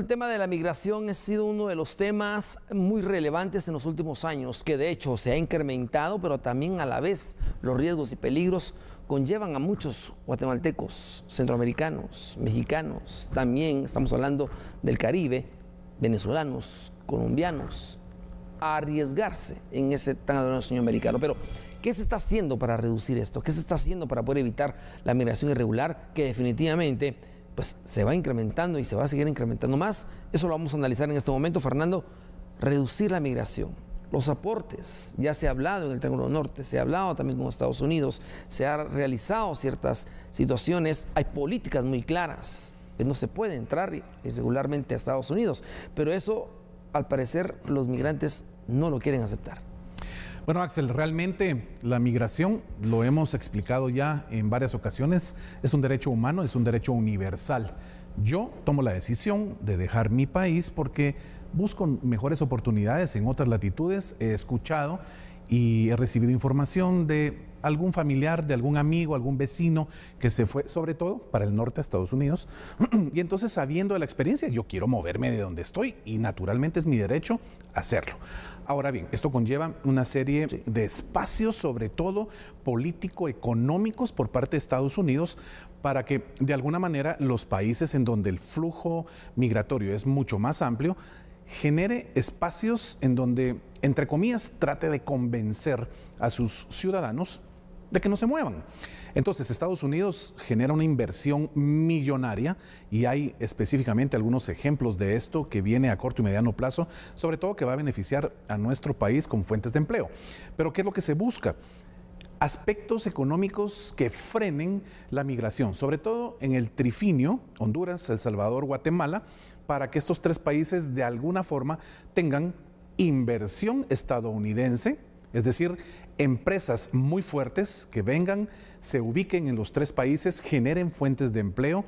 el tema de la migración ha sido uno de los temas muy relevantes en los últimos años, que de hecho se ha incrementado, pero también a la vez los riesgos y peligros conllevan a muchos guatemaltecos, centroamericanos, mexicanos, también estamos hablando del Caribe, venezolanos, colombianos, a arriesgarse en ese tan adorado sueño americano. Pero, ¿qué se está haciendo para reducir esto? ¿Qué se está haciendo para poder evitar la migración irregular que definitivamente pues se va incrementando y se va a seguir incrementando más. Eso lo vamos a analizar en este momento, Fernando. Reducir la migración, los aportes, ya se ha hablado en el Triángulo Norte, se ha hablado también con Estados Unidos, se han realizado ciertas situaciones, hay políticas muy claras, no se puede entrar irregularmente a Estados Unidos, pero eso al parecer los migrantes no lo quieren aceptar. Bueno, Axel, realmente la migración, lo hemos explicado ya en varias ocasiones, es un derecho humano, es un derecho universal. Yo tomo la decisión de dejar mi país porque busco mejores oportunidades en otras latitudes, he escuchado y he recibido información de algún familiar, de algún amigo, algún vecino que se fue, sobre todo para el norte a Estados Unidos. y entonces, sabiendo de la experiencia, yo quiero moverme de donde estoy y naturalmente es mi derecho hacerlo. Ahora bien, esto conlleva una serie de espacios, sobre todo político-económicos, por parte de Estados Unidos para que de alguna manera los países en donde el flujo migratorio es mucho más amplio genere espacios en donde, entre comillas, trate de convencer a sus ciudadanos de que no se muevan. Entonces, Estados Unidos genera una inversión millonaria y hay específicamente algunos ejemplos de esto que viene a corto y mediano plazo, sobre todo que va a beneficiar a nuestro país con fuentes de empleo. Pero, ¿qué es lo que se busca? aspectos económicos que frenen la migración, sobre todo en el trifinio, Honduras, El Salvador, Guatemala, para que estos tres países de alguna forma tengan inversión estadounidense, es decir, empresas muy fuertes que vengan, se ubiquen en los tres países, generen fuentes de empleo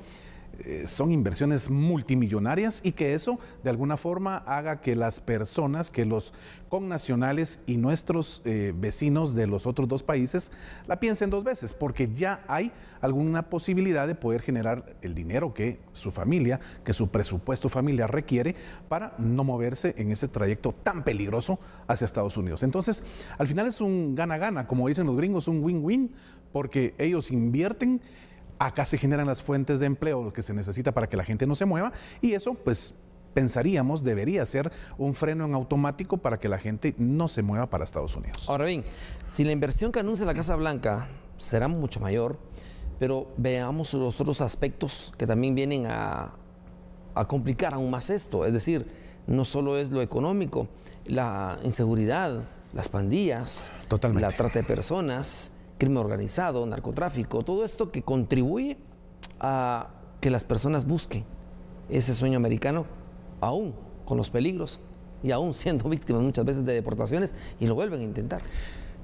eh, son inversiones multimillonarias y que eso de alguna forma haga que las personas, que los connacionales y nuestros eh, vecinos de los otros dos países la piensen dos veces, porque ya hay alguna posibilidad de poder generar el dinero que su familia, que su presupuesto familiar requiere para no moverse en ese trayecto tan peligroso hacia Estados Unidos. Entonces, al final es un gana-gana, como dicen los gringos, un win-win, porque ellos invierten Acá se generan las fuentes de empleo que se necesita para que la gente no se mueva y eso pues pensaríamos debería ser un freno en automático para que la gente no se mueva para Estados Unidos. Ahora bien, si la inversión que anuncia la Casa Blanca será mucho mayor, pero veamos los otros aspectos que también vienen a, complicar aún más esto, es decir, no solo es lo económico, la inseguridad, las pandillas, la trata de personas, crimen organizado, narcotráfico, todo esto que contribuye a que las personas busquen ese sueño americano, aún con los peligros y aún siendo víctimas muchas veces de deportaciones y lo vuelven a intentar.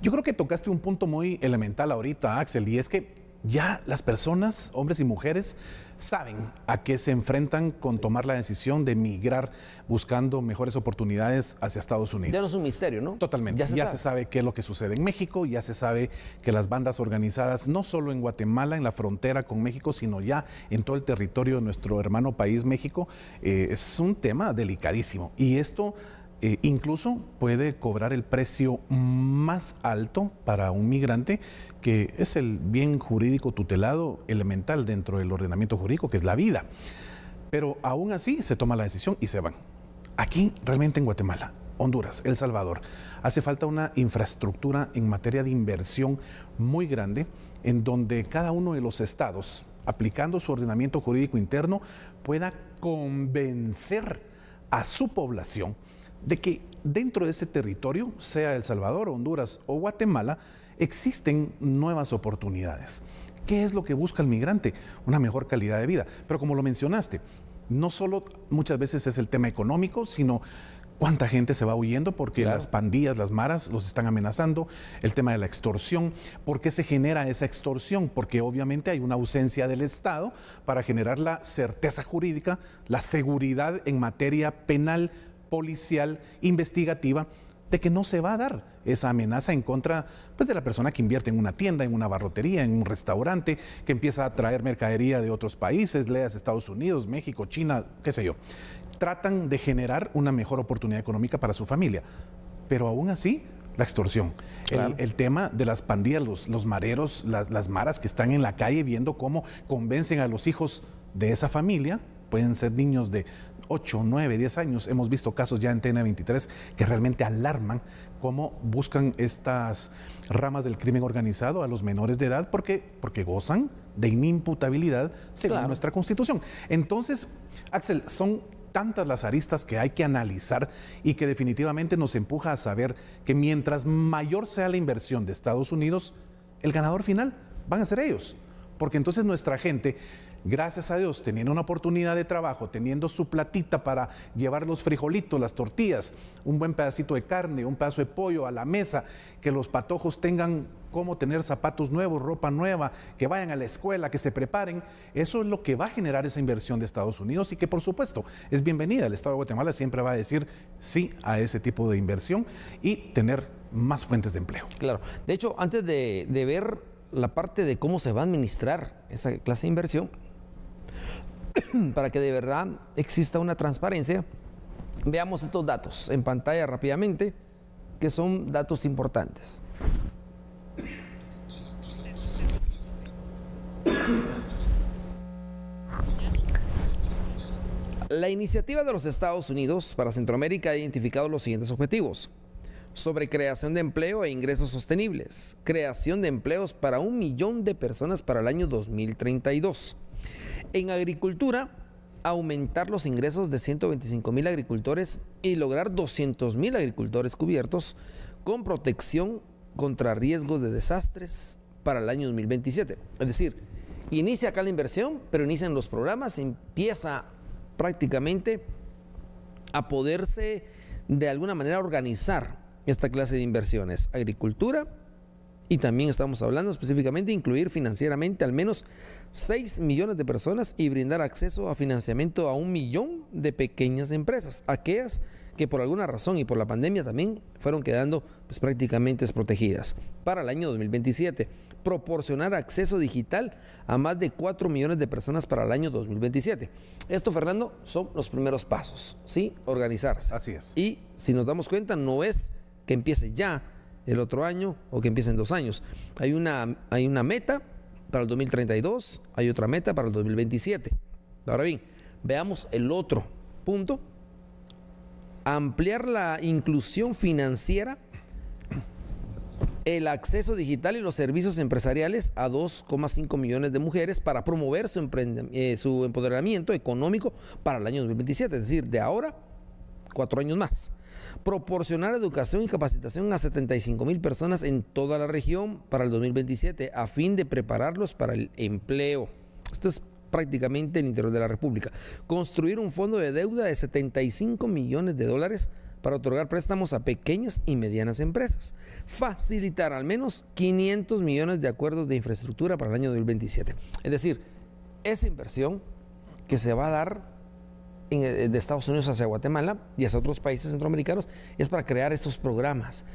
Yo creo que tocaste un punto muy elemental ahorita, Axel, y es que ya las personas, hombres y mujeres, saben a qué se enfrentan con tomar la decisión de emigrar buscando mejores oportunidades hacia Estados Unidos. Ya no es un misterio, ¿no? Totalmente. Ya, se, sabe. qué es lo que sucede en México, ya se sabe que las bandas organizadas, no solo en Guatemala, en la frontera con México, sino ya en todo el territorio de nuestro hermano país México, eh, es un tema delicadísimo. Y esto eh, incluso puede cobrar el precio más alto para un migrante, que es el bien jurídico tutelado elemental dentro del ordenamiento jurídico, que es la vida. Pero aún así se toma la decisión y se van. Aquí realmente en Guatemala, Honduras, El Salvador, hace falta una infraestructura en materia de inversión muy grande, en donde cada uno de los estados, aplicando su ordenamiento jurídico interno, pueda convencer a su población de que dentro de ese territorio, sea El Salvador, Honduras o Guatemala, existen nuevas oportunidades. ¿Qué es lo que busca el migrante? Una mejor calidad de vida. Pero como lo mencionaste, no solo muchas veces es el tema económico, sino cuánta gente se va huyendo porque las pandillas, las maras los están amenazando, el tema de la extorsión, ¿por qué se genera esa extorsión? Porque obviamente hay una ausencia del Estado para generar la certeza jurídica, la seguridad en materia penal, policial investigativa de que no se va a dar esa amenaza en contra pues, de la persona que invierte en una tienda, en una barrotería, en un restaurante, que empieza a traer mercadería de otros países, leas Estados Unidos, México, China, qué sé yo. Tratan de generar una mejor oportunidad económica para su familia, pero aún así la extorsión. El, tema de las pandillas, los, los mareros, las maras que están en la calle viendo cómo convencen a los hijos de esa familia pueden ser niños de 8, 9, 10 años, hemos visto casos ya en TN23 que realmente alarman cómo buscan estas ramas del crimen organizado a los menores de edad porque, porque gozan de inimputabilidad según nuestra constitución. Entonces, Axel, son tantas las aristas que hay que analizar y que definitivamente nos empuja a saber que mientras mayor sea la inversión de Estados Unidos, el ganador final van a ser ellos. Porque entonces nuestra gente gracias a Dios, teniendo una oportunidad de trabajo, teniendo su platita para llevar los frijolitos, las tortillas, un buen pedacito de carne, un pedazo de pollo a la mesa, que los patojos tengan cómo tener zapatos nuevos, ropa nueva, que vayan a la escuela, que se preparen. Eso es lo que va a generar esa inversión de Estados Unidos y que por supuesto es bienvenida. El Estado de Guatemala siempre va a decir sí a ese tipo de inversión y tener más fuentes de empleo. Claro. De hecho, antes de, de ver la parte de cómo se va a administrar esa clase de inversión, para que de verdad exista una transparencia. Veamos estos datos en pantalla rápidamente, que son datos importantes. La iniciativa de los Estados Unidos para Centroamérica ha identificado los siguientes objetivos sobre creación de empleo e ingresos sostenibles, creación de empleos para un millón de personas para el año 2032. En agricultura, aumentar los ingresos de 125 mil agricultores y lograr 200 mil agricultores cubiertos con protección contra riesgos de desastres para el año 2027. Es decir, inicia acá la inversión, pero inician los programas, empieza prácticamente a poderse de alguna manera organizar esta clase de inversiones? Agricultura y también estamos hablando específicamente de incluir financieramente al menos 6 millones de personas y brindar acceso a financiamiento a un millón de pequeñas empresas, aquellas que por alguna razón y por la pandemia también fueron quedando pues, prácticamente desprotegidas. Para el año 2027, proporcionar acceso digital a más de 4 millones de personas para el año 2027. Esto, Fernando, son los primeros pasos, ¿sí? Organizarse. Así es. Y si nos damos cuenta, no es que empiece ya el otro año o que empiece en dos años. Hay una, hay una meta para el 2032, hay otra meta para el 2027. Ahora bien, veamos el otro punto. Ampliar la inclusión financiera, el acceso digital y los servicios empresariales a 2,5 millones de mujeres para promover su, eh, su empoderamiento económico para el año 2027, es decir, de ahora, cuatro años más proporcionar educación y capacitación a 75 mil personas en toda la región para el 2027 a fin de prepararlos para el empleo. Esto es prácticamente el interior de la República. Construir un fondo de deuda de 75 millones de dólares para otorgar préstamos a pequeñas y medianas empresas. Facilitar al menos 500 millones de acuerdos de infraestructura para el año 2027. Es decir, esa inversión que se va a dar eh, de Estados Unidos hacia Guatemala y hacia otros países centroamericanos es para crear esos programas.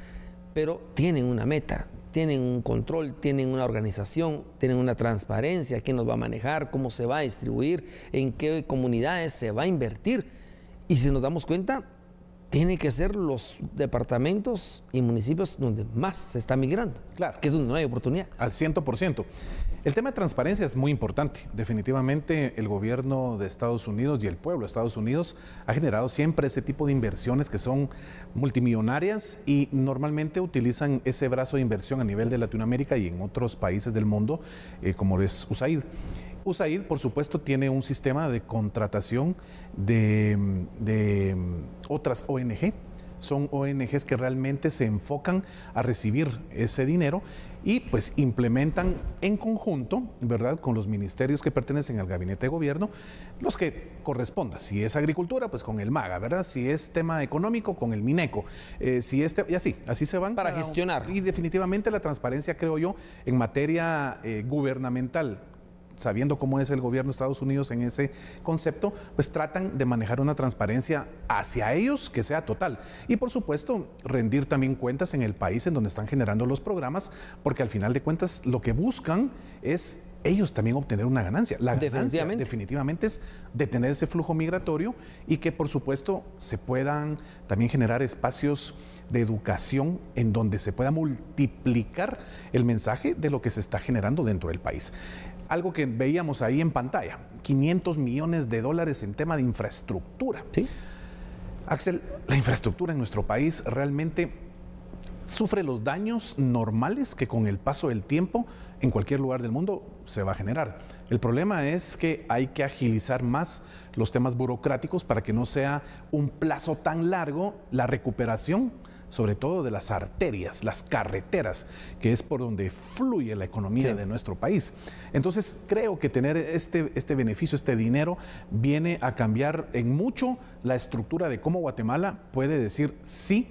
Pero tienen una meta, tienen un control, tienen una organización, tienen una transparencia, quién nos va a manejar, cómo se va a distribuir, en qué comunidades se va a invertir. Y si nos damos cuenta, tiene que ser los departamentos y municipios donde más se está migrando. Claro. Que es donde no hay oportunidad. Al 100%. El tema de transparencia es muy importante. Definitivamente el gobierno de Estados Unidos y el pueblo de Estados Unidos ha generado siempre ese tipo de inversiones que son multimillonarias y normalmente utilizan ese brazo de inversión a nivel de Latinoamérica y en otros países del mundo, eh, como es USAID. USAID, por supuesto, tiene un sistema de contratación de, de mm, otras ONG. Son ONGs que realmente se enfocan a recibir ese dinero y pues implementan en conjunto, ¿verdad?, con los ministerios que pertenecen al gabinete de gobierno, los que corresponda. Si es agricultura, pues con el MAGA, ¿verdad? Si es tema económico, con el MINECO. Eh, si este y así, así se van. Para gestionar. y definitivamente la transparencia, creo yo, en materia eh, gubernamental sabiendo cómo es el gobierno de Estados Unidos en ese concepto, pues tratan de manejar una transparencia hacia ellos que sea total. Y por supuesto, rendir también cuentas en el país en donde están generando los programas, porque al final de cuentas lo que buscan es ellos también obtener una ganancia. La ganancia definitivamente. es detener ese flujo migratorio y que por supuesto se puedan también generar espacios de educación en donde se pueda multiplicar el mensaje de lo que se está generando dentro del país algo que veíamos ahí en pantalla, 500 millones de dólares en tema de infraestructura. Axel, la infraestructura en nuestro país realmente sufre los daños normales que con el paso del tiempo en cualquier lugar del mundo se va a generar. El problema es que hay que agilizar más los temas burocráticos para que no sea un plazo tan largo la recuperación sobre todo de las arterias, las carreteras, que es por donde fluye la economía de nuestro país. Entonces, creo que tener este, este beneficio, este dinero, viene a cambiar en mucho la estructura de cómo Guatemala puede decir sí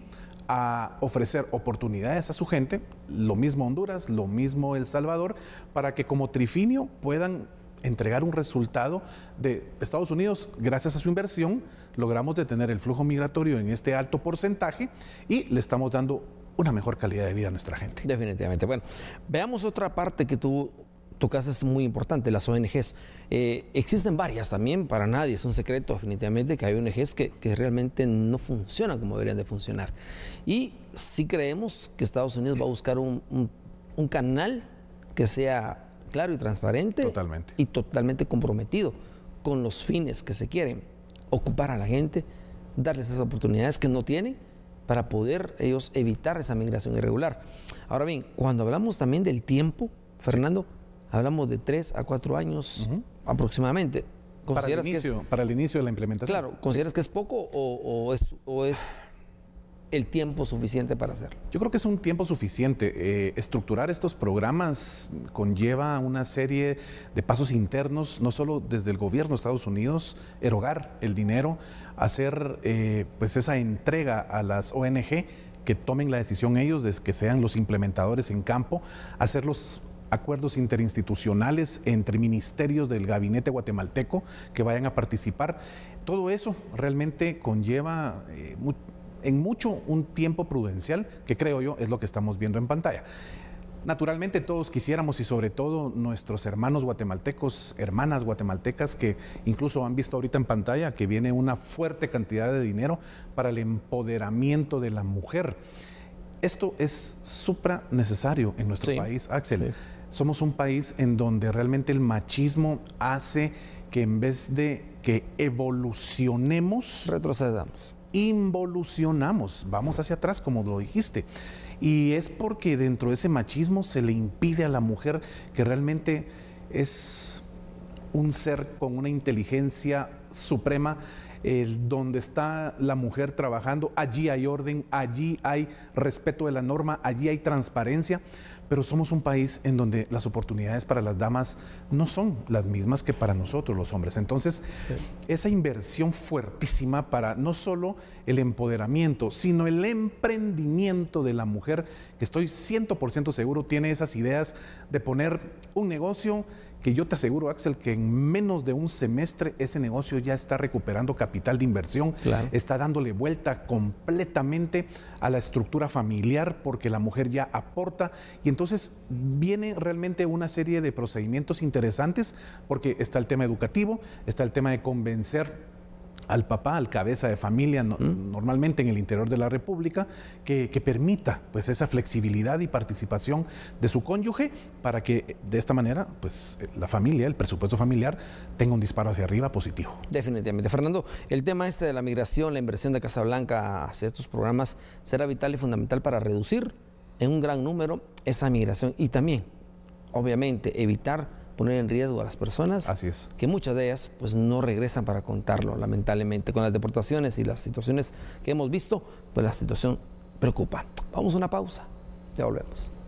a ofrecer oportunidades a su gente, lo mismo Honduras, lo mismo El Salvador, para que como trifinio puedan entregar un resultado de Estados Unidos, gracias a su inversión, logramos detener el flujo migratorio en este alto porcentaje y le estamos dando una mejor calidad de vida a nuestra gente. Definitivamente. Bueno, veamos otra parte que tú tocaste es muy importante, las ONGs. Eh, existen varias también, para nadie es un secreto definitivamente que hay ONGs que, que realmente no funcionan como deberían de funcionar. Y sí creemos que Estados Unidos va a buscar un canal que sea claro y transparente. Y totalmente comprometido con los fines que se quieren. Ocupar a la gente, darles esas oportunidades que no tienen para poder ellos evitar esa migración irregular. Ahora bien, cuando hablamos también del tiempo, Fernando, hablamos de tres a cuatro años aproximadamente. para, el inicio, de la implementación. Claro, ¿consideras que es poco o es el tiempo suficiente para hacerlo. Yo creo que es un tiempo suficiente. Eh, estructurar estos programas conlleva una serie de pasos internos, no solo desde el gobierno de Estados Unidos, erogar el dinero, hacer eh, pues esa entrega a las ONG que tomen la decisión ellos, de que sean los implementadores en campo, hacer los acuerdos interinstitucionales entre ministerios del gabinete guatemalteco que vayan a participar. Todo eso realmente conlleva eh, en mucho un tiempo prudencial, que creo yo es lo que estamos viendo en pantalla. Naturalmente todos quisiéramos y sobre todo nuestros hermanos guatemaltecos, hermanas guatemaltecas que incluso han visto ahorita en pantalla que viene una fuerte cantidad de dinero para el empoderamiento de la mujer. Esto es supra necesario en nuestro país, Axel. Somos un país en donde realmente el machismo hace que en vez de que evolucionemos, retrocedamos involucionamos, vamos hacia atrás, como lo dijiste. Y es porque dentro de ese machismo se le impide a la mujer que realmente es un ser con una inteligencia suprema donde está la mujer trabajando, allí hay orden, allí hay respeto de la norma, allí hay transparencia, pero somos un país en donde las oportunidades para las damas no son las mismas que para nosotros los hombres. Entonces, esa inversión fuertísima para no solo el empoderamiento, sino el emprendimiento de la mujer, que estoy 100% seguro tiene esas ideas de poner un negocio que yo te aseguro, Axel, que en menos de un semestre ese negocio ya está recuperando capital de inversión, está dándole vuelta completamente a la estructura familiar porque la mujer ya aporta y entonces viene realmente una serie de procedimientos interesantes porque está el tema educativo, está el tema de convencer al papá, al cabeza de familia, normalmente en el interior de la República, que, permita pues, esa flexibilidad y participación de su cónyuge para que eh, de esta manera pues, eh, la familia, el presupuesto familiar, tenga un disparo hacia arriba positivo. Definitivamente. Fernando, el tema este de la migración, la inversión de Casablanca hacia estos programas será vital y fundamental para reducir en un gran número esa migración y también, obviamente, evitar poner en riesgo a las personas, Así es. que muchas de ellas pues no regresan para contarlo, lamentablemente. Con las deportaciones y las situaciones que hemos visto, pues la situación preocupa. Vamos a una pausa, ya volvemos.